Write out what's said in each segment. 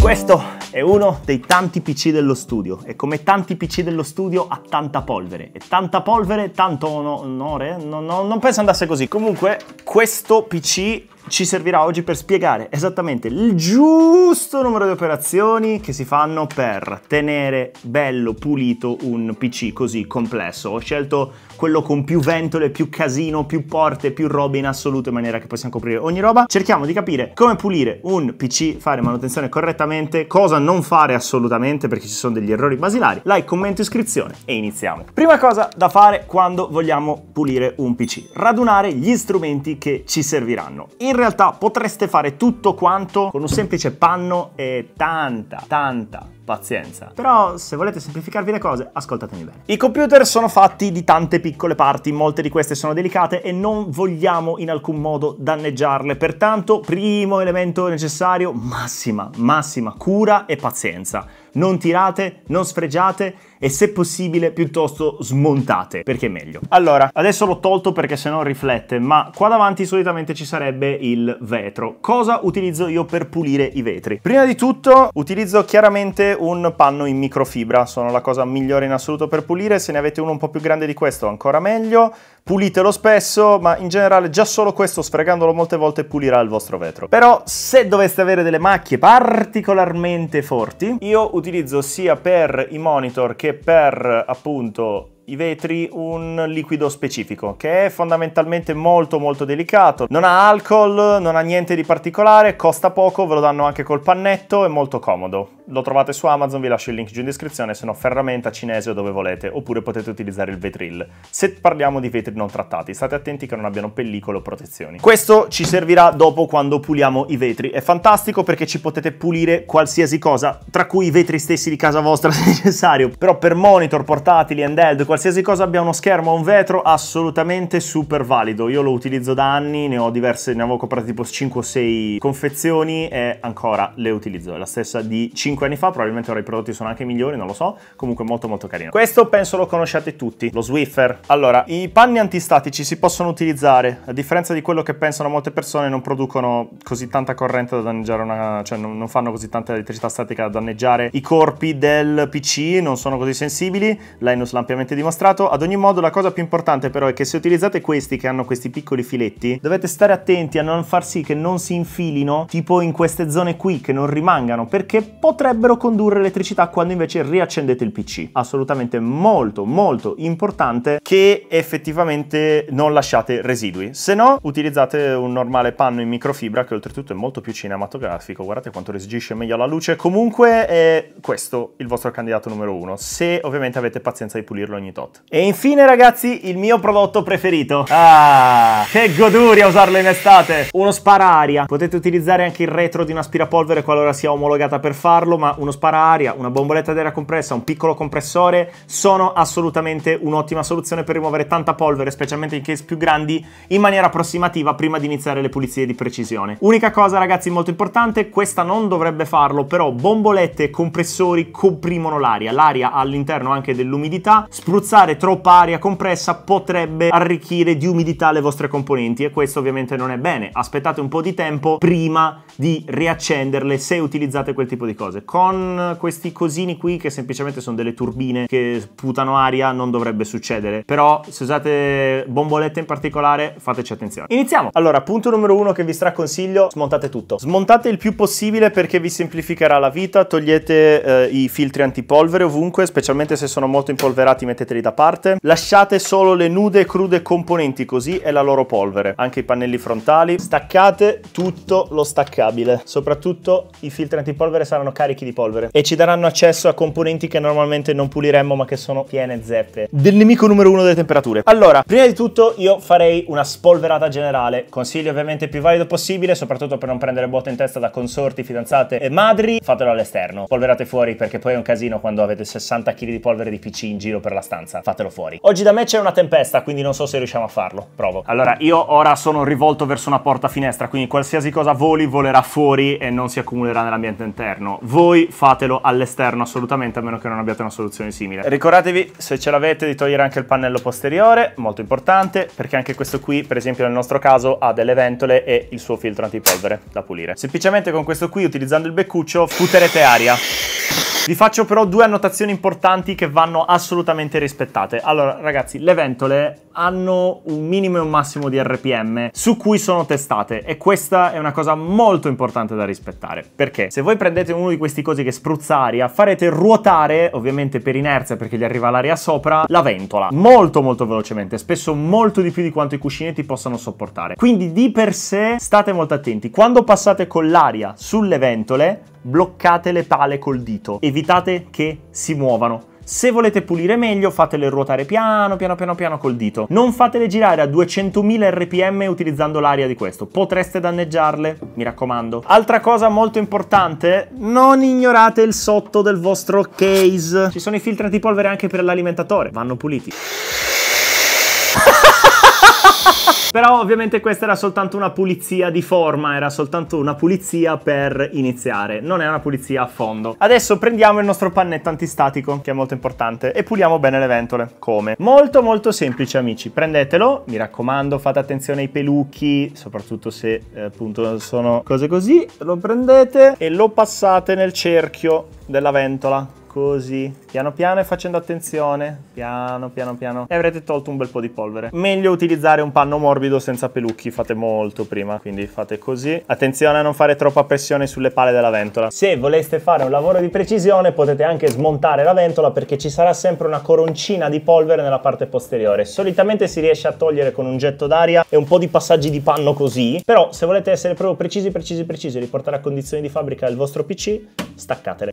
Questo è uno dei tanti PC dello studio e come tanti PC dello studio ha tanta polvere e tanta polvere, tanto onore, no, no, non penso andasse così. Comunque questo PC ci servirà oggi per spiegare esattamente il giusto numero di operazioni che si fanno per tenere bello pulito un PC così complesso. Ho scelto quello con più ventole, più casino, più porte, più robe in assoluto in maniera che possiamo coprire ogni roba. Cerchiamo di capire come pulire un PC, fare manutenzione correttamente, cosa non fare assolutamente perché ci sono degli errori basilari. Like, commento, iscrizione e iniziamo. Prima cosa da fare quando vogliamo pulire un PC, radunare gli strumenti che ci serviranno. In realtà potreste fare tutto quanto con un semplice panno e tanta, tanta, pazienza. Però se volete semplificarvi le cose, ascoltatemi bene. I computer sono fatti di tante piccole parti, molte di queste sono delicate e non vogliamo in alcun modo danneggiarle. Pertanto, primo elemento necessario, massima, massima cura e pazienza. Non tirate, non sfregiate e se possibile piuttosto smontate, perché è meglio. Allora, adesso l'ho tolto perché se no riflette, ma qua davanti solitamente ci sarebbe il vetro. Cosa utilizzo io per pulire i vetri? Prima di tutto utilizzo chiaramente un panno in microfibra, sono la cosa migliore in assoluto per pulire, se ne avete uno un po' più grande di questo ancora meglio, pulitelo spesso, ma in generale già solo questo sfregandolo molte volte pulirà il vostro vetro. Però se doveste avere delle macchie particolarmente forti, io utilizzo sia per i monitor che per appunto i vetri un liquido specifico che è fondamentalmente molto molto delicato, non ha alcol, non ha niente di particolare, costa poco, ve lo danno anche col pannetto, è molto comodo. Lo trovate su Amazon, vi lascio il link giù in descrizione, se no ferramenta cinese o dove volete, oppure potete utilizzare il vetril. Se parliamo di vetri non trattati, state attenti che non abbiano pellicole o protezioni. Questo ci servirà dopo quando puliamo i vetri, è fantastico perché ci potete pulire qualsiasi cosa, tra cui i vetri stessi di casa vostra se necessario, però per monitor, portatili, handheld, qualsiasi qualsiasi cosa abbia uno schermo o un vetro, assolutamente super valido. Io lo utilizzo da anni, ne ho diverse, ne avevo comprate tipo 5 o 6 confezioni e ancora le utilizzo. È la stessa di 5 anni fa, probabilmente ora i prodotti sono anche migliori, non lo so. Comunque molto molto carino. Questo penso lo conosciate tutti, lo Swiffer. Allora, i panni antistatici si possono utilizzare, a differenza di quello che pensano molte persone, non producono così tanta corrente da danneggiare una... cioè non, fanno così tanta elettricità statica da danneggiare i corpi del PC, non sono così sensibili, Linus l'ampiamente dimostrato dimostrato, ad ogni modo la cosa più importante però è che se utilizzate questi che hanno questi piccoli filetti, dovete stare attenti a non far sì che non si infilino tipo in queste zone qui, che non rimangano, perché potrebbero condurre elettricità quando invece riaccendete il PC. Assolutamente molto molto importante che effettivamente non lasciate residui, se no utilizzate un normale panno in microfibra che oltretutto è molto più cinematografico, guardate quanto residisce meglio alla luce, comunque è questo il vostro candidato numero uno, se ovviamente avete pazienza di pulirlo ogni ogni tot. E infine ragazzi il mio prodotto preferito. Ah, che goduria usarlo in estate! Uno spara aria. Potete utilizzare anche il retro di un aspirapolvere qualora sia omologata per farlo, ma uno spara aria, una bomboletta d'aria compressa, un piccolo compressore sono assolutamente un'ottima soluzione per rimuovere tanta polvere, specialmente in case più grandi, in maniera approssimativa prima di iniziare le pulizie di precisione. Unica cosa ragazzi molto importante, questa non dovrebbe farlo, però bombolette e compressori comprimono l'aria. L'aria all'interno anche dell'umidità, spruzza spruzzare troppa aria compressa potrebbe arricchire di umidità le vostre componenti e questo ovviamente non è bene. Aspettate un po' di tempo prima di riaccenderle se utilizzate quel tipo di cose. Con questi cosini qui che semplicemente sono delle turbine che sputano aria non dovrebbe succedere, però se usate bombolette in particolare fateci attenzione. Iniziamo! Allora, punto numero uno che vi straconsiglio, smontate tutto. Smontate il più possibile perché vi semplificherà la vita, togliete eh, i filtri antipolvere ovunque, specialmente se sono molto impolverati mettete metterli da parte. Lasciate solo le nude e crude componenti così è la loro polvere, anche i pannelli frontali. Staccate tutto lo staccabile, soprattutto i filtri antipolvere saranno carichi di polvere e ci daranno accesso a componenti che normalmente non puliremmo ma che sono piene zeppe. Del nemico numero uno delle temperature. Allora, prima di tutto io farei una spolverata generale, consiglio ovviamente più valido possibile, soprattutto per non prendere botte in testa da consorti, fidanzate e madri, fatelo all'esterno, polverate fuori perché poi è un casino quando avete 60 kg di polvere di PC in giro per la stanza stanza, fatelo fuori. Oggi da me c'è una tempesta, quindi non so se riusciamo a farlo, provo. Allora, io ora sono rivolto verso una porta-finestra, quindi qualsiasi cosa voli volerà fuori e non si accumulerà nell'ambiente interno. Voi fatelo all'esterno assolutamente, a meno che non abbiate una soluzione simile. Ricordatevi, se ce l'avete, di togliere anche il pannello posteriore, molto importante, perché anche questo qui, per esempio nel nostro caso, ha delle ventole e il suo filtro antipolvere da pulire. Semplicemente con questo qui, utilizzando il beccuccio, futerete aria. Vi faccio però due annotazioni importanti che vanno assolutamente rispettate. Allora, ragazzi, le ventole hanno un minimo e un massimo di RPM su cui sono testate e questa è una cosa molto importante da rispettare. Perché se voi prendete uno di questi cosi che spruzza aria, farete ruotare, ovviamente per inerzia perché gli arriva l'aria sopra, la ventola molto molto velocemente, spesso molto di più di quanto i cuscinetti possano sopportare. Quindi di per sé state molto attenti. Quando passate con l'aria sulle ventole, bloccate le pale col dito, evitate che si muovano. Se volete pulire meglio, fatele ruotare piano, piano, piano, piano col dito. Non fatele girare a 200.000 rpm utilizzando l'aria di questo. Potreste danneggiarle, mi raccomando. Altra cosa molto importante, non ignorate il sotto del vostro case. Ci sono i filtri di polvere anche per l'alimentatore, vanno puliti. Però ovviamente questa era soltanto una pulizia di forma, era soltanto una pulizia per iniziare, non è una pulizia a fondo. Adesso prendiamo il nostro pannetto antistatico, che è molto importante, e puliamo bene le ventole. Come? Molto molto semplice amici, prendetelo, mi raccomando fate attenzione ai pelucchi, soprattutto se eh, appunto sono cose così, lo prendete e lo passate nel cerchio della ventola così, piano piano e facendo attenzione, piano piano piano, e avrete tolto un bel po' di polvere. Meglio utilizzare un panno morbido senza pelucchi, fate molto prima, quindi fate così. Attenzione a non fare troppa pressione sulle pale della ventola. Se voleste fare un lavoro di precisione potete anche smontare la ventola perché ci sarà sempre una coroncina di polvere nella parte posteriore. Solitamente si riesce a togliere con un getto d'aria e un po' di passaggi di panno così, però se volete essere proprio precisi precisi precisi e riportare a condizioni di fabbrica il vostro PC, staccatele.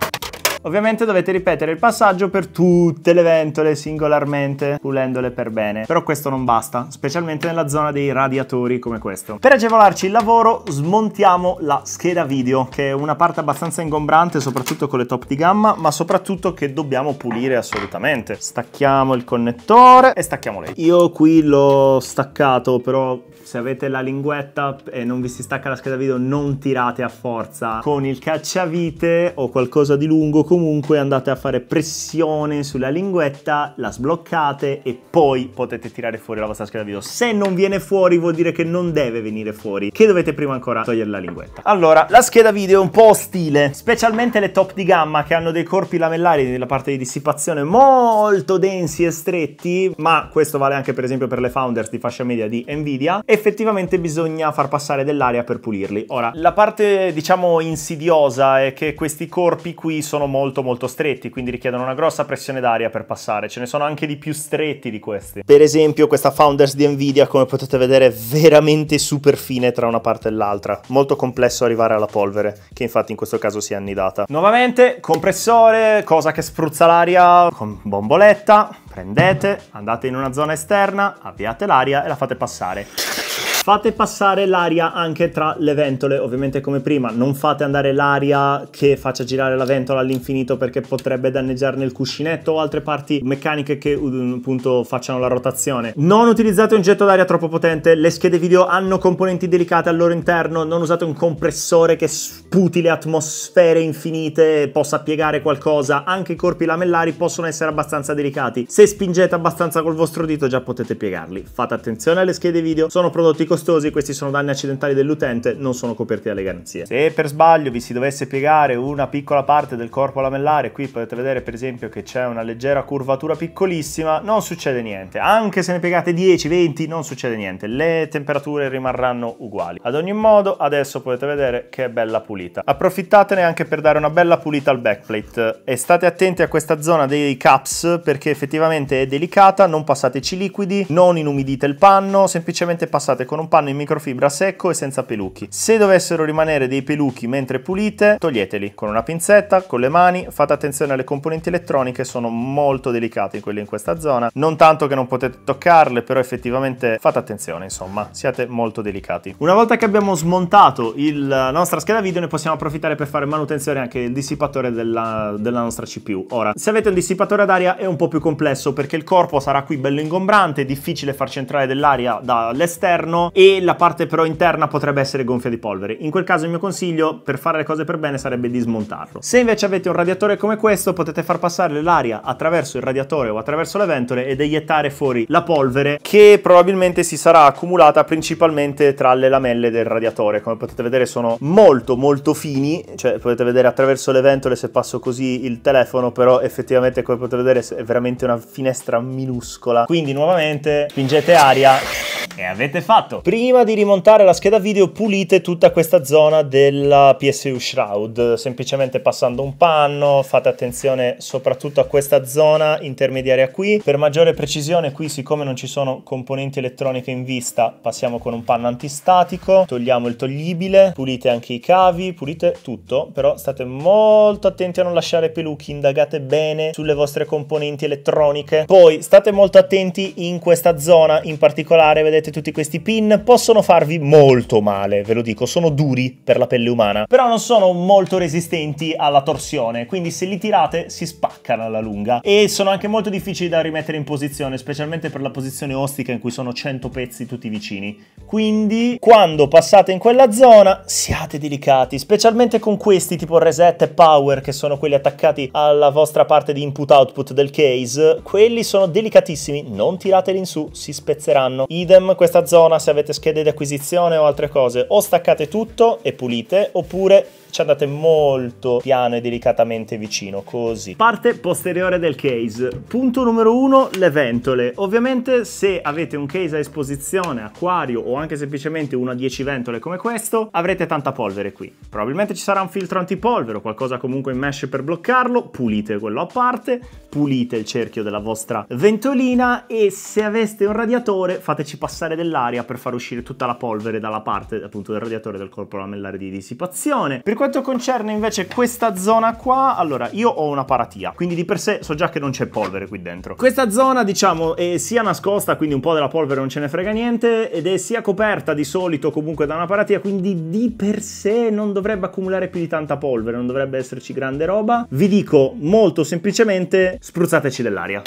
Ovviamente dovete ripetere il passaggio per tutte le ventole singolarmente, pulendole per bene. Però questo non basta, specialmente nella zona dei radiatori come questo. Per agevolarci il lavoro smontiamo la scheda video, che è una parte abbastanza ingombrante, soprattutto con le top di gamma, ma soprattutto che dobbiamo pulire assolutamente. Stacchiamo il connettore e stacchiamo lei. Io qui l'ho staccato, però se avete la linguetta e non vi si stacca la scheda video non tirate a forza con il cacciavite o qualcosa di lungo comunque andate a fare pressione sulla linguetta la sbloccate e poi potete tirare fuori la vostra scheda video se non viene fuori vuol dire che non deve venire fuori che dovete prima ancora togliere la linguetta allora la scheda video è un po' ostile specialmente le top di gamma che hanno dei corpi lamellari nella parte di dissipazione molto densi e stretti ma questo vale anche per esempio per le founders di fascia media di Nvidia e effettivamente bisogna far passare dell'aria per pulirli. Ora, la parte diciamo insidiosa è che questi corpi qui sono molto molto stretti, quindi richiedono una grossa pressione d'aria per passare, ce ne sono anche di più stretti di questi. Per esempio questa Founders di Nvidia, come potete vedere, è veramente super fine tra una parte e l'altra, molto complesso arrivare alla polvere, che infatti in questo caso si è annidata. Nuovamente compressore, cosa che spruzza l'aria con bomboletta, Prendete, andate in una zona esterna, avviate l'aria e la fate passare. Fate passare l'aria anche tra le ventole, ovviamente come prima, non fate andare l'aria che faccia girare la ventola all'infinito perché potrebbe danneggiarne il cuscinetto o altre parti meccaniche che uh, appunto facciano la rotazione. Non utilizzate un getto d'aria troppo potente, le schede video hanno componenti delicate al loro interno, non usate un compressore che sputi le atmosfere infinite, e possa piegare qualcosa, anche i corpi lamellari possono essere abbastanza delicati. Se spingete abbastanza col vostro dito già potete piegarli. Fate attenzione alle schede video, sono prodotti così costosi, questi sono danni accidentali dell'utente, non sono coperti dalle garanzie. Se per sbaglio vi si dovesse piegare una piccola parte del corpo lamellare, qui potete vedere per esempio che c'è una leggera curvatura piccolissima, non succede niente. Anche se ne piegate 10, 20, non succede niente. Le temperature rimarranno uguali. Ad ogni modo, adesso potete vedere che è bella pulita. Approfittatene anche per dare una bella pulita al backplate e state attenti a questa zona dei caps perché effettivamente è delicata, non passateci liquidi, non inumidite il panno, semplicemente passate con un un panno in microfibra secco e senza peluchi. Se dovessero rimanere dei peluchi mentre pulite, toglieteli con una pinzetta, con le mani, fate attenzione alle componenti elettroniche, sono molto delicate quelle in questa zona, non tanto che non potete toccarle, però effettivamente fate attenzione, insomma, siate molto delicati. Una volta che abbiamo smontato il, la nostra scheda video ne possiamo approfittare per fare manutenzione anche del dissipatore della, della nostra CPU. Ora, se avete un dissipatore ad aria è un po' più complesso perché il corpo sarà qui bello ingombrante, è difficile far centrare dell'aria dall'esterno e la parte però interna potrebbe essere gonfia di polvere. In quel caso il mio consiglio per fare le cose per bene sarebbe di smontarlo. Se invece avete un radiatore come questo potete far passare l'aria attraverso il radiatore o attraverso le ventole ed eiettare fuori la polvere che probabilmente si sarà accumulata principalmente tra le lamelle del radiatore. Come potete vedere sono molto molto fini, cioè potete vedere attraverso le ventole se passo così il telefono, però effettivamente come potete vedere è veramente una finestra minuscola. Quindi nuovamente spingete aria e avete fatto! Prima di rimontare la scheda video pulite tutta questa zona della PSU Shroud, semplicemente passando un panno, fate attenzione soprattutto a questa zona intermediaria qui. Per maggiore precisione qui siccome non ci sono componenti elettroniche in vista passiamo con un panno antistatico, togliamo il toglibile, pulite anche i cavi, pulite tutto, però state molto attenti a non lasciare peluchi, indagate bene sulle vostre componenti elettroniche. Poi state molto attenti in questa zona in particolare, vedete tutti questi pin, possono farvi molto male, ve lo dico, sono duri per la pelle umana, però non sono molto resistenti alla torsione, quindi se li tirate si spaccano alla lunga e sono anche molto difficili da rimettere in posizione, specialmente per la posizione ostica in cui sono 100 pezzi tutti vicini. Quindi quando passate in quella zona siate delicati, specialmente con questi tipo reset e power che sono quelli attaccati alla vostra parte di input-output del case, quelli sono delicatissimi, non tirateli in su, si spezzeranno. Idem questa zona se avete schede di acquisizione o altre cose, o staccate tutto e pulite, oppure ci andate molto piano e delicatamente vicino, così. Parte posteriore del case. Punto numero uno, le ventole. Ovviamente se avete un case a esposizione, acquario o anche semplicemente una 10 ventole come questo, avrete tanta polvere qui. Probabilmente ci sarà un filtro antipolvere o qualcosa comunque in mesh per bloccarlo, pulite quello a parte, pulite il cerchio della vostra ventolina e se aveste un radiatore fateci passare dell'aria per far uscire tutta la polvere dalla parte appunto del radiatore del corpo lamellare di dissipazione. Per quanto concerne invece questa zona qua, allora io ho una paratia, quindi di per sé so già che non c'è polvere qui dentro. Questa zona diciamo è sia nascosta, quindi un po' della polvere non ce ne frega niente, ed è sia coperta di solito comunque da una paratia, quindi di per sé non dovrebbe accumulare più di tanta polvere, non dovrebbe esserci grande roba. Vi dico molto semplicemente spruzzateci dell'aria.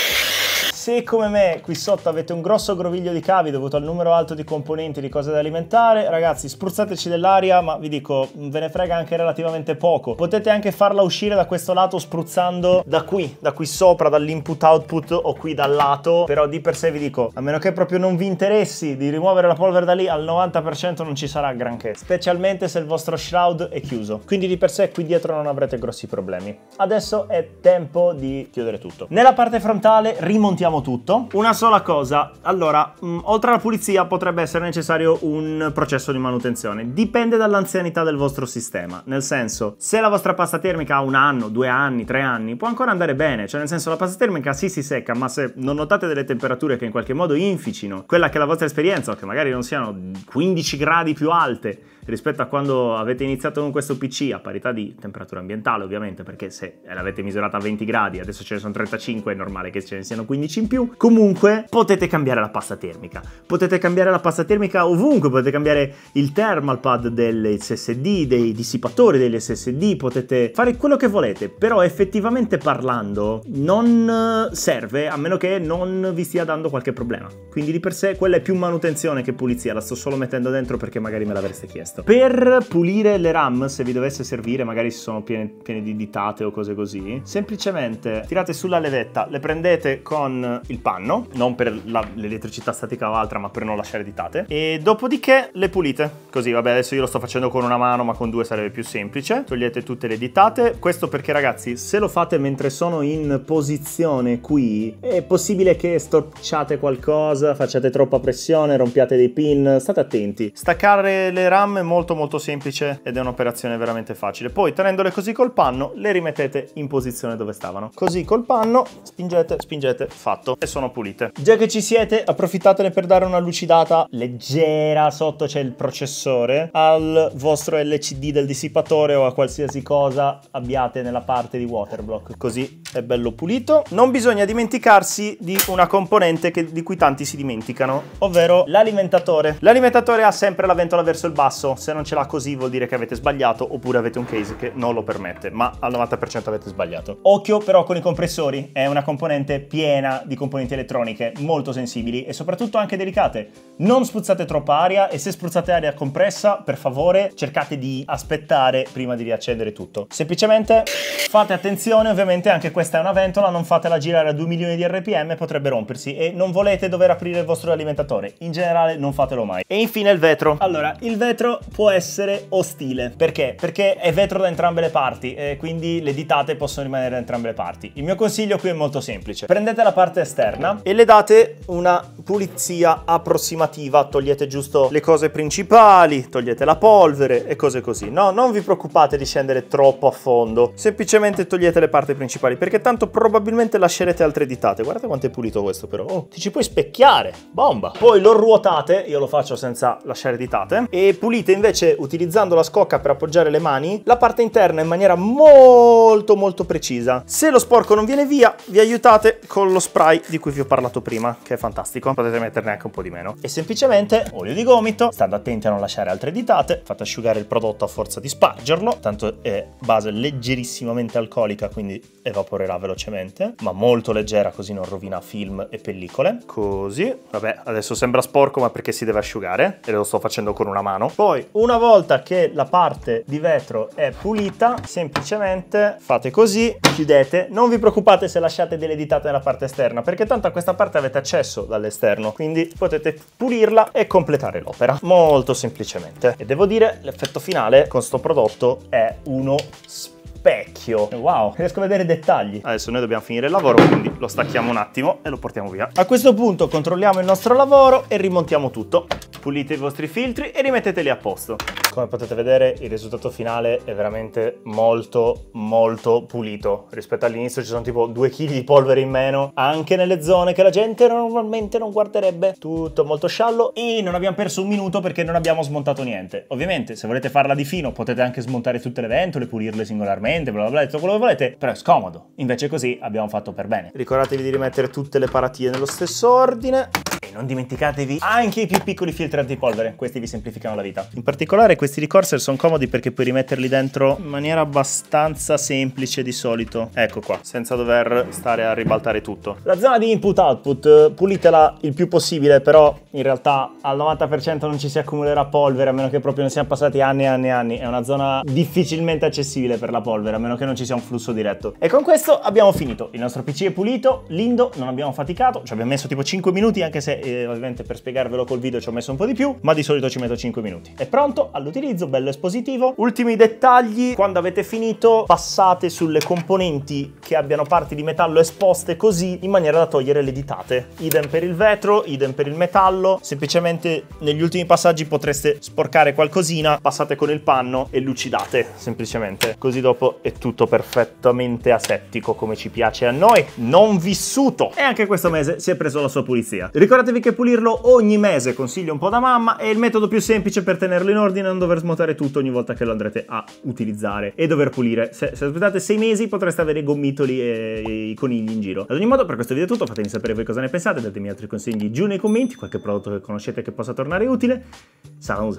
Se come me qui sotto avete un grosso groviglio di cavi dovuto al numero alto di componenti di cose da alimentare, ragazzi spruzzateci dell'aria, ma vi dico, ve ne frega anche relativamente poco. Potete anche farla uscire da questo lato spruzzando da qui, da qui sopra, dall'input output o qui dal lato, però di per sé vi dico, a meno che proprio non vi interessi di rimuovere la polvere da lì, al 90% non ci sarà granché, specialmente se il vostro shroud è chiuso. Quindi di per sé qui dietro non avrete grossi problemi. Adesso è tempo di chiudere tutto. Nella parte frontale rimontiamo ripuliremo tutto. Una sola cosa, allora, mh, mm, oltre alla pulizia potrebbe essere necessario un processo di manutenzione. Dipende dall'anzianità del vostro sistema, nel senso, se la vostra pasta termica ha un anno, due anni, tre anni, può ancora andare bene, cioè nel senso la pasta termica sì si secca, ma se non notate delle temperature che in qualche modo inficino quella che è la vostra esperienza, o che magari non siano 15 gradi più alte, rispetto a quando avete iniziato con questo PC a parità di temperatura ambientale ovviamente perché se l'avete misurata a 20 gradi adesso ce ne sono 35 è normale che ce ne siano 15 in più comunque potete cambiare la pasta termica potete cambiare la pasta termica ovunque potete cambiare il thermal pad delle SSD dei dissipatori degli SSD potete fare quello che volete però effettivamente parlando non serve a meno che non vi stia dando qualche problema quindi di per sé quella è più manutenzione che pulizia la sto solo mettendo dentro perché magari me l'avreste chiesto questo. Per pulire le RAM, se vi dovesse servire, magari se sono piene, piene di ditate o cose così, semplicemente tirate sulla levetta, le prendete con il panno, non per l'elettricità statica o altra, ma per non lasciare ditate, e dopodiché le pulite. Così, vabbè, adesso io lo sto facendo con una mano, ma con due sarebbe più semplice. Togliete tutte le ditate. Questo perché, ragazzi, se lo fate mentre sono in posizione qui, è possibile che storciate qualcosa, facciate troppa pressione, rompiate dei pin, state attenti. Staccare le RAM è molto molto semplice ed è un'operazione veramente facile. Poi tenendole così col panno le rimettete in posizione dove stavano. Così col panno spingete, spingete, fatto e sono pulite. Già che ci siete approfittatene per dare una lucidata leggera, sotto c'è il processore, al vostro LCD del dissipatore o a qualsiasi cosa abbiate nella parte di waterblock. Così è bello pulito. Non bisogna dimenticarsi di una componente che, di cui tanti si dimenticano, ovvero l'alimentatore. L'alimentatore ha sempre la ventola verso il basso senso, se non ce l'ha così vuol dire che avete sbagliato oppure avete un case che non lo permette, ma al 90% avete sbagliato. Occhio però con i compressori, è una componente piena di componenti elettroniche molto sensibili e soprattutto anche delicate. Non spruzzate troppa aria e se spruzzate aria compressa, per favore, cercate di aspettare prima di riaccendere tutto. Semplicemente fate attenzione, ovviamente anche questa è una ventola, non fatela girare a 2 milioni di rpm, potrebbe rompersi e non volete dover aprire il vostro alimentatore. In generale non fatelo mai. E infine il vetro. Allora, il vetro può essere ostile. Perché? Perché è vetro da entrambe le parti e quindi le ditate possono rimanere da entrambe le parti. Il mio consiglio qui è molto semplice. Prendete la parte esterna e le date una pulizia approssimativa, togliete giusto le cose principali, togliete la polvere e cose così. No, non vi preoccupate di scendere troppo a fondo, semplicemente togliete le parti principali perché tanto probabilmente lascerete altre ditate. Guardate quanto è pulito questo però. Oh, ti ci puoi specchiare, bomba! Poi lo ruotate, io lo faccio senza lasciare ditate, e pulite Seguite invece utilizzando la scocca per appoggiare le mani la parte interna in maniera molto molto precisa. Se lo sporco non viene via vi aiutate con lo spray di cui vi ho parlato prima che è fantastico. Potete metterne anche un po' di meno. E semplicemente olio di gomito, stando attenti a non lasciare altre ditate, fate asciugare il prodotto a forza di spargerlo, tanto è base leggerissimamente alcolica quindi evaporerà velocemente, ma molto leggera così non rovina film e pellicole. Così, vabbè adesso sembra sporco ma perché si deve asciugare e lo sto facendo con una mano. Poi poi una volta che la parte di vetro è pulita, semplicemente fate così, chiudete. Non vi preoccupate se lasciate delle ditate nella parte esterna, perché tanto a questa parte avete accesso dall'esterno, quindi potete pulirla e completare l'opera, molto semplicemente. E devo dire, l'effetto finale con questo prodotto è uno spazio specchio. Wow, riesco a vedere i dettagli. Adesso noi dobbiamo finire il lavoro, quindi lo stacchiamo un attimo e lo portiamo via. A questo punto controlliamo il nostro lavoro e rimontiamo tutto. Pulite i vostri filtri e rimetteteli a posto. Come potete vedere il risultato finale è veramente molto molto pulito. Rispetto all'inizio ci sono tipo 2 kg di polvere in meno, anche nelle zone che la gente normalmente non guarderebbe. Tutto molto sciallo e non abbiamo perso un minuto perché non abbiamo smontato niente. Ovviamente se volete farla di fino potete anche smontare tutte le ventole, pulirle singolarmente trasparente, bla bla bla, tutto quello che volete, però è scomodo. Invece così abbiamo fatto per bene. Ricordatevi di rimettere tutte le paratie nello stesso ordine. E non dimenticatevi anche i più piccoli filtri antipolvere, questi vi semplificano la vita. In particolare questi ricorser sono comodi perché puoi rimetterli dentro in maniera abbastanza semplice di solito. Ecco qua, senza dover stare a ribaltare tutto. La zona di input-output pulitela il più possibile, però in realtà al 90% non ci si accumulerà polvere, a meno che proprio non siamo passati anni e anni e anni. È una zona difficilmente accessibile per la polvere, a meno che non ci sia un flusso diretto. E con questo abbiamo finito. Il nostro PC è pulito, lindo, non abbiamo faticato, ci abbiamo messo tipo 5 minuti anche se mese ovviamente per spiegarvelo col video ci ho messo un po' di più, ma di solito ci metto 5 minuti. È pronto all'utilizzo, bello espositivo. Ultimi dettagli, quando avete finito passate sulle componenti che abbiano parti di metallo esposte così in maniera da togliere le ditate. Idem per il vetro, idem per il metallo, semplicemente negli ultimi passaggi potreste sporcare qualcosina, passate con il panno e lucidate semplicemente. Così dopo è tutto perfettamente asettico come ci piace a noi, non vissuto. E anche questo mese si è preso la sua pulizia. Ricordate ricordatevi che pulirlo ogni mese consiglio un po' da mamma, è il metodo più semplice per tenerlo in ordine e non dover smuotare tutto ogni volta che lo andrete a utilizzare e dover pulire. Se, se aspettate sei mesi potreste avere i gommitoli e, e i conigli in giro. Ad ogni modo per questo video è tutto, fatemi sapere voi cosa ne pensate, datemi altri consigli giù nei commenti, qualche prodotto che conoscete che possa tornare utile. Salusa!